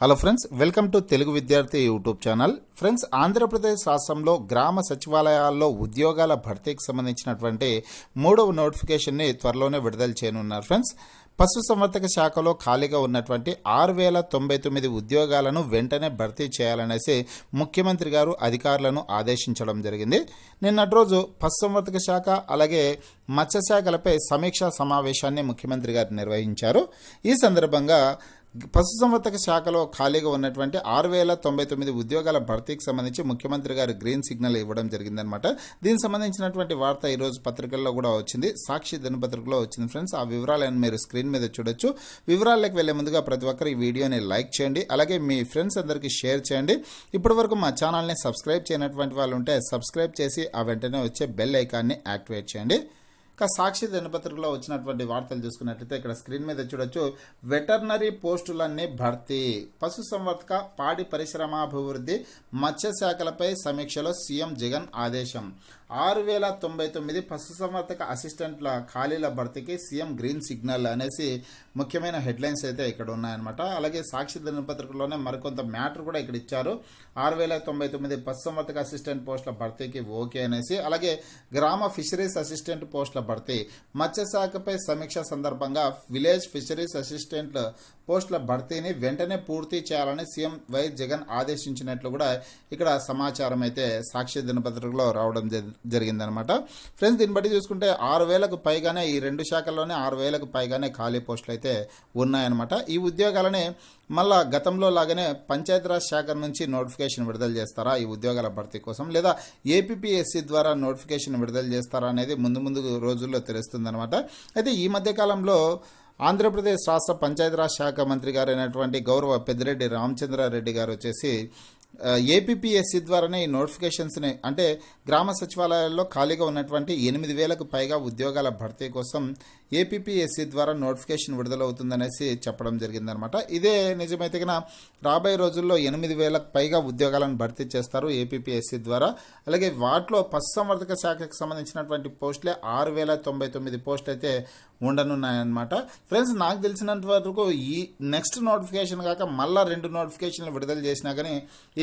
hello friends welcome to Telugu Vidyarthi YouTube channel friends Andhra Pradesh రాష్ట్రంలో గ్రామ సచివాలయాల్లో ఉద్యోగాల భర్తీకి సంబంధించినటువంటి మూడవ నోటిఫికేషన్ని త్వరలోనే విడుదల చేయనున్నారు ఫ్రెండ్స్ పశుసంవర్ధక శాఖలో ఖాళీగా ఉన్నటువంటి ఆరు వేల తొంభై తొమ్మిది ఉద్యోగాలను వెంటనే భర్తీ చేయాలనేసి ముఖ్యమంత్రి గారు అధికారులను ఆదేశించడం జరిగింది నిన్నటి రోజు పశుసంవర్ధక శాఖ అలాగే మత్స్యశాఖలపై సమీక్షా సమావేశాన్ని ముఖ్యమంత్రి గారు నిర్వహించారు ఈ సందర్భంగా పశుసంవర్ధక శాఖలో ఖాళీగా ఉన్నటువంటి ఆరు వేల తొంభై తొమ్మిది ఉద్యోగాల భర్తీకి సంబంధించి ముఖ్యమంత్రి గారు గ్రీన్ సిగ్నల్ ఇవ్వడం జరిగిందనమాట దీనికి సంబంధించినటువంటి వార్త ఈరోజు పత్రికల్లో కూడా వచ్చింది సాక్షి దినపత్రికలో వచ్చింది ఫ్రెండ్స్ ఆ వివరాలను మీరు స్క్రీన్ మీద చూడొచ్చు వివరాలకు వెళ్లే ముందుగా ప్రతి ఒక్కరు ఈ వీడియోని లైక్ చేయండి అలాగే మీ ఫ్రెండ్స్ అందరికీ షేర్ చేయండి ఇప్పటి వరకు మా ఛానల్ని సబ్స్క్రైబ్ చేయనటువంటి వాళ్ళు ఉంటే సబ్స్క్రైబ్ చేసి ఆ వెంటనే వచ్చే బెల్ ఐకాన్ని యాక్టివేట్ చేయండి ఇక సాక్షి దినపత్రికలో వచ్చినటువంటి వార్తలు చూసుకున్నట్లయితే ఇక్కడ స్క్రీన్ మీద చూడొచ్చు వెటర్నరీ పోస్టులన్నీ భర్తీ పశుసంవర్ధక పాడి పరిశ్రమాభివృద్ధి మత్స్యశాఖలపై సమీక్షలో సీఎం జగన్ ఆదేశం ఆరు వేల తొంభై తొమ్మిది పశుసంవర్ధక అసిస్టెంట్ల ఖాళీల భర్తీకి సీఎం గ్రీన్ సిగ్నల్ అనేసి ముఖ్యమైన హెడ్లైన్స్ అయితే ఇక్కడ ఉన్నాయన్నమాట అలాగే సాక్షి దినపత్రికలోనే మరికొంత మ్యాటర్ కూడా ఇక్కడ ఇచ్చారు ఆరు వేల తొంభై తొమ్మిది పశుసంవర్ధక అసిస్టెంట్ పోస్టుల భర్తీకి ఓకే అనేసి అలాగే గ్రామ ఫిషరీస్ అసిస్టెంట్ పోస్టుల భర్తీ మత్స్యశాఖపై సమీక్ష సందర్భంగా విలేజ్ ఫిషరీస్ అసిస్టెంట్ల పోస్టుల భర్తీని వెంటనే పూర్తి చేయాలని సీఎం వై జగన్ ఆదేశించినట్లు కూడా ఇక్కడ సమాచారం అయితే సాక్షి దినపత్రికలో రావడం జరిగింది జరిగిందనమాట ఫ్రెండ్స్ దీన్ని బట్టి చూసుకుంటే ఆరు వేలకు పైగానే ఈ రెండు శాఖల్లోనే ఆరు వేలకు పైగానే ఖాళీ పోస్టులు అయితే ఉన్నాయన్నమాట ఈ ఉద్యోగాలనే మళ్ళా గతంలో లాగానే పంచాయతీరాజ్ శాఖ నుంచి నోటిఫికేషన్ విడుదల చేస్తారా ఈ ఉద్యోగాల భర్తీ కోసం లేదా ఏపీఎస్సీ ద్వారా నోటిఫికేషన్ విడుదల చేస్తారా అనేది ముందు ముందు రోజుల్లో తెలుస్తుందనమాట అయితే ఈ మధ్యకాలంలో ఆంధ్రప్రదేశ్ రాష్ట్ర పంచాయతీరాజ్ శాఖ మంత్రి గారైనటువంటి గౌరవ పెద్దిరెడ్డి రామచంద్రారెడ్డి గారు వచ్చేసి ఏపీపీఎస్సీ ద్వారానే ఈ నోటిఫికేషన్స్ని అంటే గ్రామ సచివాలయాల్లో ఖాళీగా ఉన్నటువంటి ఎనిమిది వేలకు పైగా ఉద్యోగాల భర్తీ కోసం ఏపీపీఎస్సీ ద్వారా నోటిఫికేషన్ విడుదలవుతుందనేసి చెప్పడం జరిగిందనమాట ఇదే నిజమైతే కనుక రాబోయే రోజుల్లో ఎనిమిది వేలకు పైగా ఉద్యోగాలను భర్తీ చేస్తారు ఏపీపీఎస్సీ ద్వారా అలాగే వాటిలో పశుసంవర్ధక శాఖకు సంబంధించినటువంటి పోస్టులే ఆరు వేల తొంభై తొమ్మిది పోస్టులు అయితే ఉండనున్నాయన్నమాట ఫ్రెండ్స్ నాకు తెలిసినంత వరకు ఈ నెక్స్ట్ నోటిఫికేషన్ కాక మళ్ళీ రెండు నోటిఫికేషన్లు విడుదల చేసినా కానీ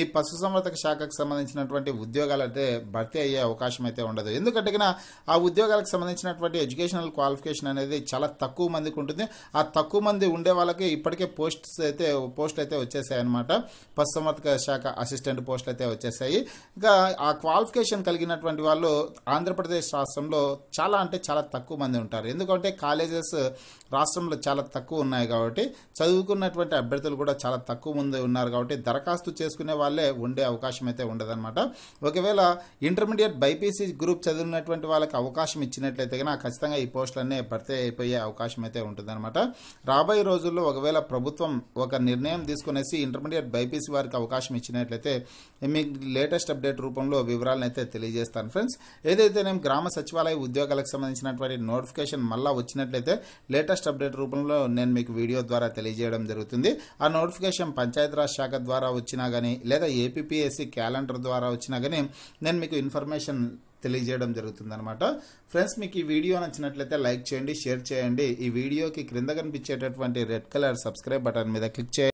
ఈ పశుసంవర్ధక శాఖకు సంబంధించినటువంటి ఉద్యోగాలు అయితే భర్తీ అయ్యే అవకాశం అయితే ఉండదు ఎందుకంటే ఆ ఉద్యోగాలకు సంబంధించినటువంటి ఎడ్యుకేషనల్ క్వాలిఫికేషన్ అనేది చాలా తక్కువ మందికి ఉంటుంది ఆ తక్కువ మంది ఉండే వాళ్ళకి ఇప్పటికే పోస్ట్స్ అయితే పోస్ట్ అయితే వచ్చేసాయి అనమాట పశుసంవర్ధక శాఖ అసిస్టెంట్ పోస్ట్ అయితే వచ్చేసాయి ఇంకా ఆ క్వాలిఫికేషన్ కలిగినటువంటి వాళ్ళు ఆంధ్రప్రదేశ్ రాష్ట్రంలో చాలా అంటే చాలా తక్కువ మంది ఉంటారు ఎందుకంటే కాలేజెస్ రాష్ట్రంలో చాలా తక్కువ ఉన్నాయి కాబట్టి చదువుకున్నటువంటి అభ్యర్థులు కూడా చాలా తక్కువ మంది ఉన్నారు కాబట్టి దరఖాస్తు చేసుకునే వాళ్ళు వాళ్ళే ఉండే అవకాశం అయితే ఉండదన్నమాట ఒకవేళ ఇంటర్మీడియట్ బైపీసీ గ్రూప్ చదివినటువంటి వాళ్ళకి అవకాశం ఇచ్చినట్లయితే కానీ ఖచ్చితంగా ఈ పోస్టులన్నీ భర్తీ అయిపోయే అవకాశం అయితే ఉంటుందన్నమాట రాబోయే రోజుల్లో ఒకవేళ ప్రభుత్వం ఒక నిర్ణయం తీసుకునేసి ఇంటర్మీడియట్ బైపీసీ వారికి అవకాశం ఇచ్చినట్లయితే మీకు లేటెస్ట్ అప్డేట్ రూపంలో వివరాలను అయితే తెలియజేస్తాను ఫ్రెండ్స్ ఏదైతే నేను గ్రామ సచివాలయ ఉద్యోగాలకు సంబంధించినటువంటి నోటిఫికేషన్ మళ్ళీ వచ్చినట్లయితే లేటెస్ట్ అప్డేట్ రూపంలో నేను మీకు వీడియో ద్వారా తెలియజేయడం జరుగుతుంది ఆ నోటిఫికేషన్ పంచాయతీరాజ్ శాఖ ద్వారా వచ్చినా కానీ లేదా ఏపీఎస్సి క్యాలెండర్ ద్వారా వచ్చినా కానీ నేను మీకు ఇన్ఫర్మేషన్ తెలియజేయడం జరుగుతుంది అనమాట ఫ్రెండ్స్ మీకు ఈ వీడియో నచ్చినట్లయితే లైక్ చేయండి షేర్ చేయండి ఈ వీడియోకి క్రింద కనిపించేటటువంటి రెడ్ కలర్ సబ్స్క్రైబ్ బటన్ మీద క్లిక్ చేయండి